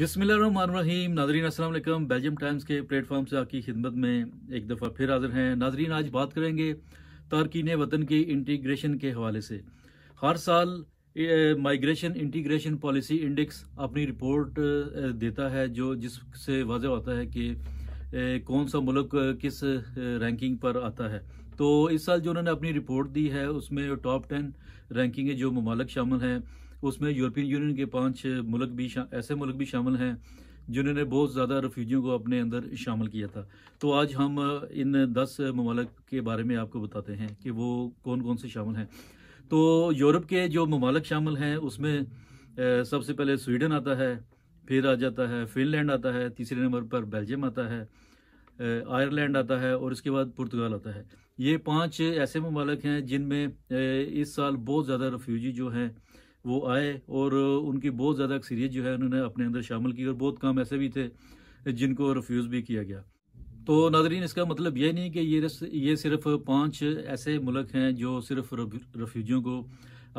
बिसमीम नाजरीन Aslam Belgium Times के प्लेटफॉर्म से आपकी खिदमत में एक दफ़ा फिर हाजिर हैं नाजरीन आज बात करेंगे तारकिन वतन की इंटीग्रेशन के हवाले से हर साल माइग्रेशन इंटीग्रेशन पॉलिसी इंडेक्स अपनी रिपोर्ट देता है जो जिससे वाजह होता है कि कौन सा मुल्क किस रैंकिंग पर आता है तो इस साल जो उन्होंने अपनी रिपोर्ट दी है उसमें टॉप टेन रैंकिंग जो ममालक शामिल हैं उसमें यूरोपियन यूनियन के पांच मुल्क भी ऐसे मुल्क भी शामिल हैं जिन्होंने बहुत ज़्यादा रफ्यूजियों को अपने अंदर शामिल किया था तो आज हम इन दस ममालक के बारे में आपको बताते हैं कि वो कौन कौन से शामिल हैं तो यूरोप के जो ममालक शामिल हैं उसमें सबसे पहले स्वीडन आता है फिर आ जाता है फिनलैंड आता है तीसरे नंबर पर बेल्जियम आता है आयरलैंड आता है और इसके बाद पुर्तगाल आता है ये पांच ऐसे ममालक हैं जिनमें इस साल बहुत ज़्यादा रफ्यूजी जो हैं वो आए और उनकी बहुत ज़्यादा अक्सरियत जो है उन्होंने अपने अंदर शामिल की और बहुत काम ऐसे भी थे जिनको रिफ्यूज़ भी किया गया तो नाजरीन इसका मतलब यह नहीं कि ये ये सिर्फ पांच ऐसे मुल्क हैं जो सिर्फ रफ्यूजियों को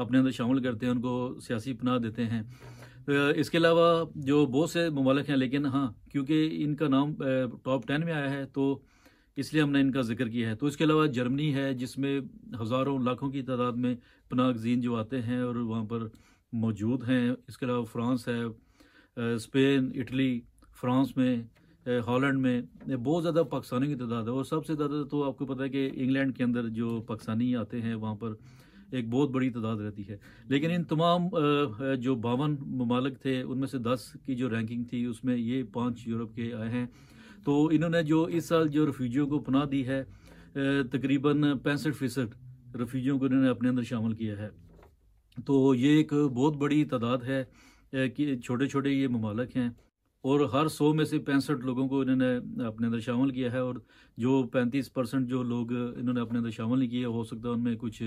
अपने अंदर शामिल करते हैं उनको सियासी पनाह देते हैं तो इसके अलावा जो बहुत से ममालक हैं लेकिन हाँ क्योंकि इनका नाम टॉप टेन में आया है तो इसलिए हमने इनका जिक्र किया है तो इसके अलावा जर्मनी है जिसमें हज़ारों लाखों की तादाद में पनागजीन जो आते हैं और वहाँ पर मौजूद हैं इसके अलावा फ्रांस है स्पेन इटली फ्रांस में हॉलैंड में बहुत ज़्यादा पाकिस्तानियों की तादाद है और सबसे ज़्यादा तो आपको पता है कि इंग्लैंड के अंदर जो पाकिस्तानी आते हैं वहाँ पर एक बहुत बड़ी तादाद रहती है लेकिन इन तमाम जो बावन ममालक थे उनमें से दस की जो रैंकिंग थी उसमें ये पाँच यूरोप के आए हैं तो इन्होंने जो इस साल जो रफ्यूजियों को पनाह दी है तकरीबन पैंसठ फीसद रफ्यूजियों को इन्होंने अपने अंदर शामिल किया है तो ये एक बहुत बड़ी तादाद है कि छोटे छोटे ये ममालक हैं और हर सौ में से पैंसठ लोगों को इन्होंने अपने अंदर शामिल किया है और जो पैंतीस परसेंट जो लोग इन्होंने अपने अंदर शामिल नहीं किया हो सकता उनमें कुछ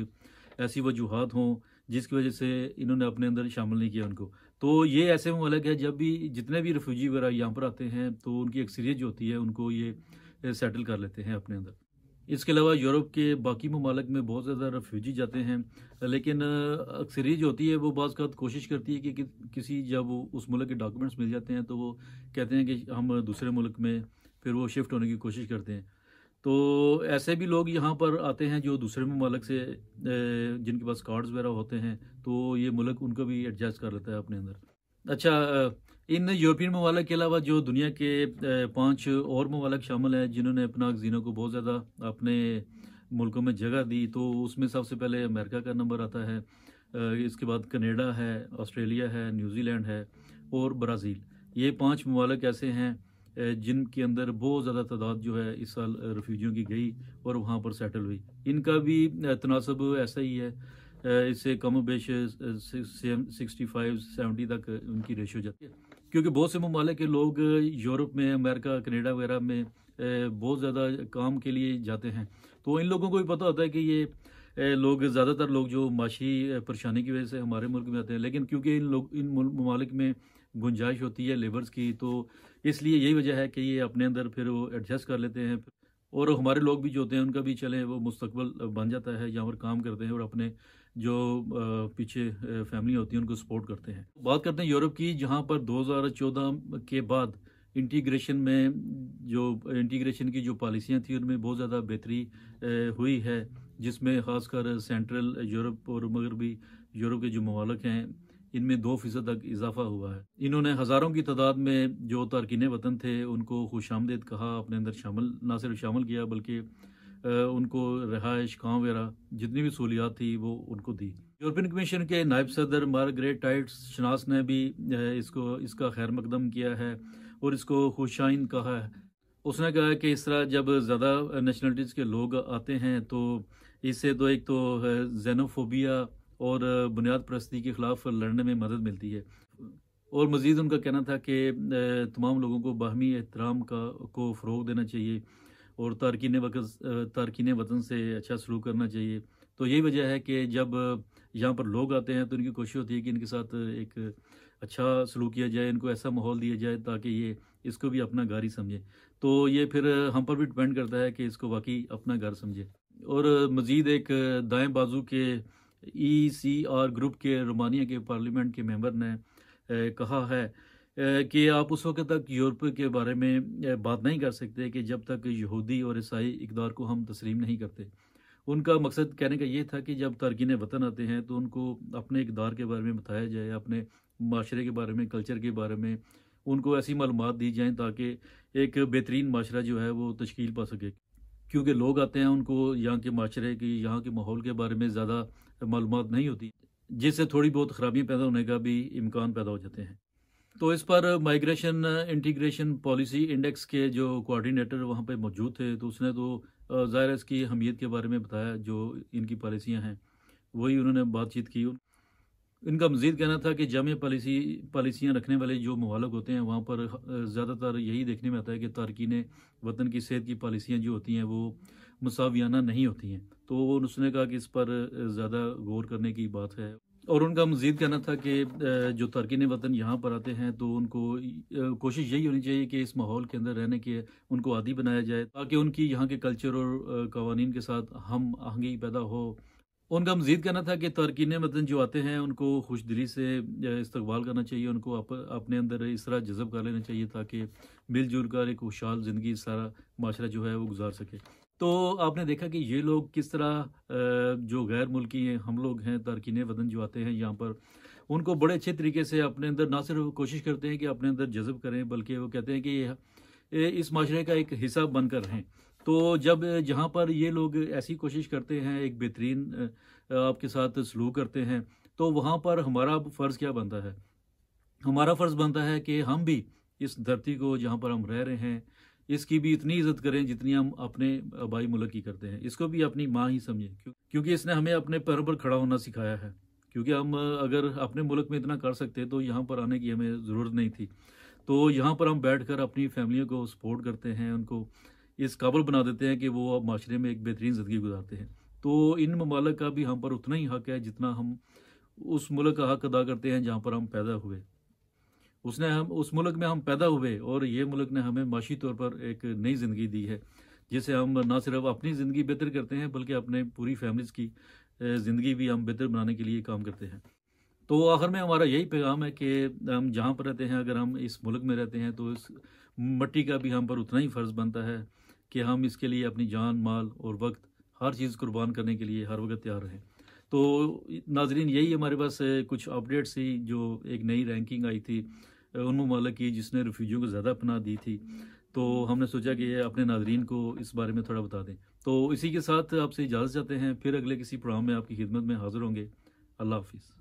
ऐसी वजूहत हों जिसकी वजह से इन्होंने अपने अंदर शामिल नहीं किया उनको तो ये ऐसे ममालक है जब भी जितने भी रिफ्यूजी वगैरह यहाँ पर आते हैं तो उनकी अक्सरियत जो होती है उनको ये सेटल कर लेते हैं अपने अंदर इसके अलावा यूरोप के बाकी ममालक में बहुत ज़्यादा रफ्यूजी जाते हैं लेकिन अक्सरियत जो होती है वो बाज़ का कोशिश करती है कि, कि किसी जब उस मुल्क के डॉक्यूमेंट्स मिल जाते हैं तो वो कहते हैं कि हम दूसरे मुल्क में फिर वो शिफ्ट होने की कोशिश करते हैं तो ऐसे भी लोग यहाँ पर आते हैं जो दूसरे ममालक से जिनके पास कार्ड्स वगैरह होते हैं तो ये मुल्क उनको भी एडजस्ट कर लेता है अपने अंदर अच्छा इन यूरोपियन ममालक के अलावा जो दुनिया के पांच और ममालक शामिल हैं जिन्होंने अपना जीनों को बहुत ज़्यादा अपने मुल्कों में जगह दी तो उसमें सबसे पहले अमेरिका का नंबर आता है इसके बाद कनेडा है ऑस्ट्रेलिया है न्यूजीलैंड है और ब्राज़ील ये पाँच ममालक ऐसे हैं जिनके अंदर बहुत ज़्यादा तादाद जो है इस साल रिफ्यूजियों की गई और वहाँ पर सेटल हुई इनका भी तनासब ऐसा ही है इससे कम बेश सिक्सटी फाइव सेवेंटी तक उनकी रेशो जाती है क्योंकि बहुत से ममालिक के लोग यूरोप में अमेरिका कनेडा वगैरह में बहुत ज़्यादा काम के लिए जाते हैं तो इन लोगों को भी पता होता है कि ये लोग ज़्यादातर लोग जो माशी परेशानी की वजह से हमारे मुल्क में आते हैं लेकिन क्योंकि इन लोग इन ममालिक में गुंजाइश होती है लेबर्स की तो इसलिए यही वजह है कि ये अपने अंदर फिर वो एडजस्ट कर लेते हैं और हमारे लोग भी जो होते हैं उनका भी चलें वो मुस्तबल बन जाता है जहाँ पर काम करते हैं और अपने जो पीछे फैमिली होती है उनको सपोर्ट करते हैं बात करते हैं यूरोप की जहाँ पर 2014 के बाद इंटीग्रेशन में जो इंटीग्रेशन की जो पॉलिसियाँ थी उनमें बहुत ज़्यादा बेहतरी हुई है जिसमें ख़ासकर सेंट्रल यूरोप और मगरबी यूरोप के जो ममालक हैं इनमें दो फीसद तक इजाफा हुआ है इन्होंने हज़ारों की तादाद में जो तारकिन वतन थे उनको खुश आमदेद कहा अपने अंदर शामिल ना सिर्फ शामिल किया बल्कि उनको रहायश काम वगैरह जितनी भी सहूलियात थी वो उनको दी यूरोपियन कमीशन के नायब सदर मार्ग्रेट टाइट्स शनास ने भी इसको इसका खैर मकदम किया है और इसको खुशाइन कहा है उसने कहा कि इस तरह जब ज़्यादा नेशनलिटीज़ के लोग आते हैं तो इससे तो एक तो जेनोफोबिया और बुनियाद परस्ती के ख़िलाफ़ लड़ने में मदद मिलती है और मज़ीद उनका कहना था कि तमाम लोगों को बाहमी एहतराम का को फ़रोग देना चाहिए और तारकिन वक़्त तारकिन वतन से अच्छा सलूक करना चाहिए तो यही वजह है कि जब यहाँ पर लोग आते हैं तो इनकी कोशिश होती है कि इनके साथ एक अच्छा सलूक किया जाए इनको ऐसा माहौल दिया जाए ताकि ये इसको भी अपना घर ही समझे तो ये फिर हम पर भी डिपेंड करता है कि इसको वाकई अपना घर समझे और मज़ीद एक दाएँ बाजू के सी आर ग्रुप के रोमानिया के पार्लियामेंट के मेंबर ने कहा है कि आप उस वक्त तक यूरोप के बारे में बात नहीं कर सकते कि जब तक यहूदी और ईसाई इकदार को हम तस्लीम नहीं करते उनका मकसद कहने का ये था कि जब तारकिन वतन आते हैं तो उनको अपने इकदार के बारे में बताया जाए अपने माशरे के बारे में कल्चर के बारे में उनको ऐसी मालूम दी जाएँ ताकि एक बेहतरीन माशरा जो है वो तश्कील पा सके क्योंकि लोग आते हैं उनको यहाँ के माशरे की यहाँ के माहौल के बारे में ज़्यादा मालूम नहीं होती जिससे थोड़ी बहुत ख़राबियाँ पैदा होने का भी इम्कान पैदा हो जाते हैं तो इस पर माइग्रेशन इंटीग्रेशन पॉलिसी इंडेक्स के जो कोऑर्डिनेटर वहाँ पे मौजूद थे तो उसने तो ज़ाहिर इसकी अहमियत के बारे में बताया जो इनकी पॉलिसियाँ हैं वही उन्होंने बातचीत की इनका मजीद कहना था कि जाम पॉलिसी पॉलिसियाँ रखने वाले जो ममालक होते हैं वहाँ पर ज़्यादातर यही देखने में आता है कि तारकिन वतन की सेहत की पॉलिसियाँ जो होती हैं वो मसावियाना नहीं होती हैं तो उसने कहा कि इस पर ज़्यादा गौर करने की बात है और उनका मजीद कहना था कि जो तारकिन वतन यहाँ पर आते हैं तो उनको कोशिश यही होनी चाहिए कि इस माहौल के अंदर रहने के उनको आदि बनाया जाए ताकि उनकी यहाँ के कल्चर और कवानीन के साथ हम आहंगी पैदा हो उनका मजीद कहना था कि तारकिन वतन मतलब जो आते हैं उनको खुश दिली से इस्तबाल करना चाहिए उनको आप, अपने अंदर इस तरह जज्ब कर लेना चाहिए ताकि मिलजुल कर एक खुशहाल ज़िंदगी सारा माशरा जो है वो गुजार सके तो आपने देखा कि ये लोग किस तरह जो गैर मुल्की हैं हम लोग हैं तारकिन वतन मतलब जो आते हैं यहाँ पर उनको बड़े अच्छे तरीके से अपने अंदर ना सिर्फ कोशिश करते हैं कि अपने अंदर जज्ब करें बल्कि वो कहते हैं कि इस माशरे का एक हिस्सा बनकर रहें तो जब जहाँ पर ये लोग ऐसी कोशिश करते हैं एक बेहतरीन आपके साथ सलूक करते हैं तो वहाँ पर हमारा फ़र्ज़ क्या बनता है हमारा फ़र्ज़ बनता है कि हम भी इस धरती को जहाँ पर हम रह रहे हैं इसकी भी इतनी इज्जत करें जितनी हम अपने आबाई मुल्क की करते हैं इसको भी अपनी माँ ही समझें क्योंकि इसने हमें अपने पैरों पर खड़ा होना सिखाया है क्योंकि हम अगर अपने मुल्क में इतना कर सकते तो यहाँ पर आने की हमें ज़रूरत नहीं थी तो यहाँ पर हम बैठ कर अपनी फैमिलियों को सपोर्ट करते हैं उनको इस काबुल बना देते हैं कि वो अब माशरे में एक बेहतरीन ज़िंदगी गुजारते हैं तो इन ममालक का भी हम पर उतना ही हक है जितना हम उस मुल्क का हक अदा करते हैं जहाँ पर हम पैदा हुए उसने हम उस मुल्क में हम पैदा हुए और ये मुल्क ने हमें माशी तौर पर एक नई ज़िंदगी दी है जिसे हम ना सिर्फ अपनी ज़िंदगी बेहतर करते हैं बल्कि अपने पूरी फैमिलीज़ की ज़िंदगी भी हम बेहतर बनाने के लिए काम करते हैं तो आखिर में हमारा यही पैगाम है कि हम जहाँ पर रहते हैं अगर हम इस मुल्क में रहते हैं तो इस मट्टी का भी हम पर उतना ही फ़र्ज़ बनता है कि हम इसके लिए अपनी जान माल और वक्त हर चीज़ कुर्बान करने के लिए हर वक्त तैयार रहें तो नाजरीन यही हमारे पास कुछ अपडेट्स थी जो एक नई रैंकिंग आई थी उन ममालक की जिसने रिफ्यूजियों को ज़्यादा अपना दी थी तो हमने सोचा कि अपने नाजरीन को इस बारे में थोड़ा बता दें तो इसी के साथ आपसे इजाज़त चाहते हैं फिर अगले किसी प्रोग्राम में आपकी खिदमत में हाज़िर होंगे अल्लाह हाफिज़